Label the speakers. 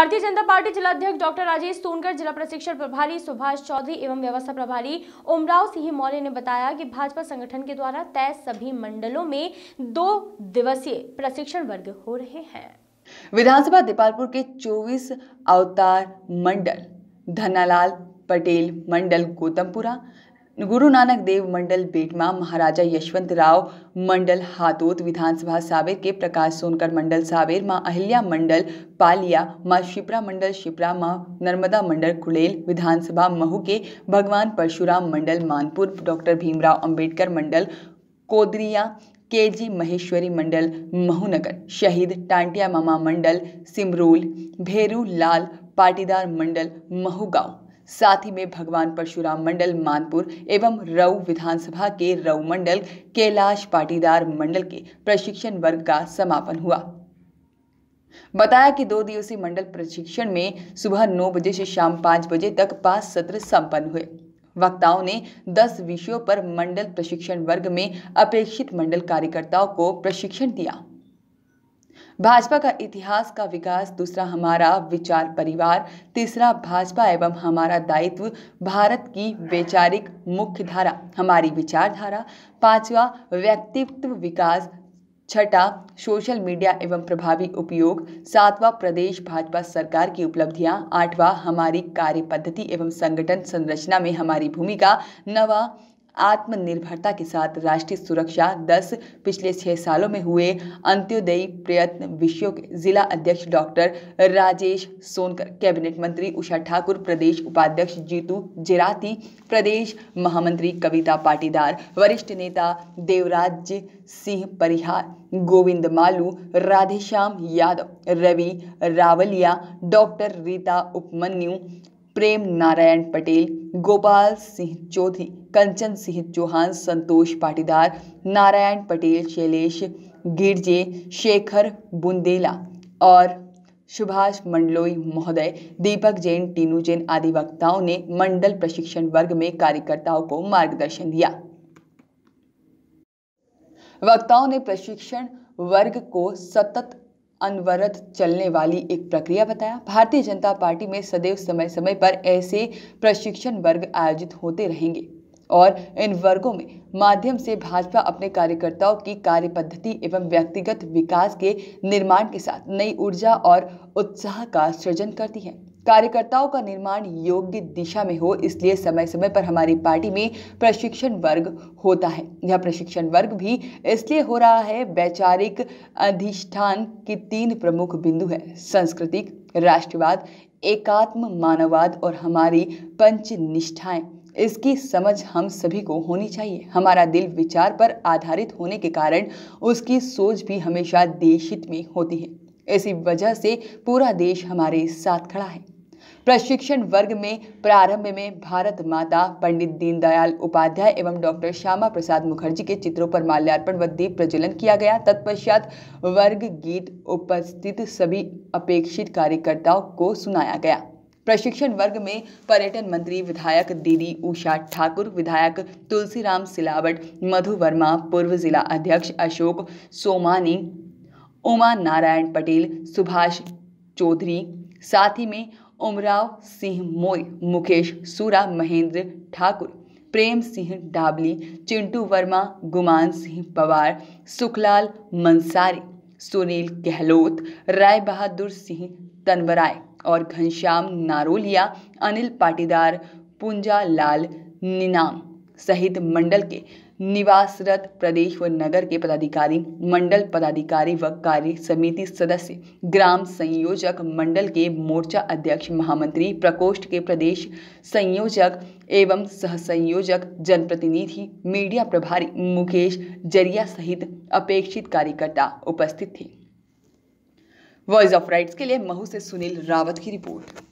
Speaker 1: भारतीय जनता पार्टी जिला अध्यक्ष डॉक्टर राजेश सोनकर जिला प्रशिक्षण प्रभारी सुभाष चौधरी एवं व्यवस्था प्रभारी उमराव सिंह मौर्य ने बताया कि भाजपा संगठन के द्वारा तय सभी मंडलों में दो दिवसीय प्रशिक्षण वर्ग हो रहे हैं विधानसभा दीपालपुर के 24 अवतार मंडल धनालाल पटेल मंडल गौतमपुरा गुरु नानक देव मंडल बेटमा महाराजा यशवंतराव मंडल हातोत विधानसभा सावेर के प्रकाश सोनकर मंडल सावेर माँ अहिल्या मंडल पालिया माँ शिप्रा मंडल शिप्रा माँ नर्मदा मंडल कुलेल विधानसभा महू के भगवान परशुराम मंडल मानपुर डॉक्टर भीमराव अंबेडकर मंडल कोदरिया के जी महेश्वरी मंडल महूनगर शहीद टांटिया मामा मंडल सिमरूल भेरू लाल पाटीदार मंडल महूगांव साथ ही में भगवान परशुराम मंडल मानपुर एवं रऊ विधानसभा के रऊ मंडल कैलाश पाटीदार मंडल के प्रशिक्षण वर्ग का समापन हुआ बताया कि दो दिवसीय मंडल प्रशिक्षण में सुबह नौ बजे से शाम पांच बजे तक पांच सत्र संपन्न हुए वक्ताओं ने 10 विषयों पर मंडल प्रशिक्षण वर्ग में अपेक्षित मंडल कार्यकर्ताओं को प्रशिक्षण दिया भाजपा का इतिहास का विकास दूसरा हमारा विचार परिवार तीसरा भाजपा एवं हमारा दायित्व भारत की वैचारिक मुख्य धारा हमारी विचारधारा पांचवा व्यक्तित्व विकास छठा सोशल मीडिया एवं प्रभावी उपयोग सातवां प्रदेश भाजपा सरकार की उपलब्धियां आठवां हमारी कार्य पद्धति एवं संगठन संरचना में हमारी भूमिका नवा आत्मनिर्भरता के साथ राष्ट्रीय सुरक्षा दस पिछले छह सालों में हुए अंत्योदयी प्रयत्न विषयों के जिला अध्यक्ष डॉक्टर राजेश सोनकर कैबिनेट मंत्री उषा ठाकुर प्रदेश उपाध्यक्ष जीतू जिराती प्रदेश महामंत्री कविता पाटीदार वरिष्ठ नेता देवराज सिंह परिहार गोविंद मालू राधेश्याम यादव रवि रावलिया डॉक्टर रीता उपमन्यु प्रेम नारायण पटेल गोपाल सिंह चौधरी कंचन सिंह चौहान संतोष पाटीदार नारायण पटेल शैलेश गिरजे शेखर बुंदेला और सुभाष मंडलोई महोदय दीपक जैन टीनू जैन आदि वक्ताओं ने मंडल प्रशिक्षण वर्ग में कार्यकर्ताओं को मार्गदर्शन दिया वक्ताओं ने प्रशिक्षण वर्ग को सतत अनवरत चलने वाली एक प्रक्रिया बताया भारतीय जनता पार्टी में सदैव समय समय पर ऐसे प्रशिक्षण वर्ग आयोजित होते रहेंगे और इन वर्गों में माध्यम से भाजपा अपने कार्यकर्ताओं की कार्य पद्धति एवं व्यक्तिगत विकास के निर्माण के साथ नई ऊर्जा और उत्साह का सृजन करती है कार्यकर्ताओं का निर्माण योग्य दिशा में हो इसलिए समय समय पर हमारी पार्टी में प्रशिक्षण वर्ग होता है यह प्रशिक्षण वर्ग भी इसलिए हो रहा है वैचारिक अधिष्ठान की तीन प्रमुख बिंदु है सांस्कृतिक राष्ट्रवाद एकात्म मानववाद और हमारी पंच निष्ठाएं इसकी समझ हम सभी को होनी चाहिए हमारा दिल विचार पर आधारित होने के कारण उसकी सोच भी हमेशा देश हित में होती है इसी वजह से पूरा देश हमारे साथ खड़ा है प्रशिक्षण वर्ग में प्रारंभ में भारत माता पंडित दीनदयाल उपाध्याय एवं डॉक्टर श्यामा प्रसाद मुखर्जी के चित्रों पर माल्यार्पण व दीप प्रज्वलन किया गया तत्पश्चात वर्ग गीत उपस्थित सभी अपेक्षित कार्यकर्ताओं को सुनाया गया प्रशिक्षण वर्ग में पर्यटन मंत्री विधायक दीदी उषा ठाकुर विधायक तुलसीराम सिलावट मधु वर्मा पूर्व जिला अध्यक्ष अशोक सोमानी उमा नारायण पटेल सुभाष चौधरी साथ ही में उमराव सिंह मोय मुकेश सूरा महेंद्र ठाकुर प्रेम सिंह डाबली चिंटू वर्मा गुमान सिंह पवार सुखलाल मंसारी सुनील गहलोत राय बहादुर सिंह तनवराय और घनश्याम नारोलिया अनिल पाटीदार पूंजा लाल निनाम सहित मंडल के निवासरत प्रदेश व नगर के पदाधिकारी मंडल पदाधिकारी व कार्य समिति सदस्य ग्राम संयोजक मंडल के मोर्चा अध्यक्ष महामंत्री प्रकोष्ठ के प्रदेश संयोजक एवं सहसंयोजक जनप्रतिनिधि मीडिया प्रभारी मुकेश जरिया सहित अपेक्षित कार्यकर्ता उपस्थित थे वॉइस ऑफ राइट्स के लिए महू से सुनील रावत की रिपोर्ट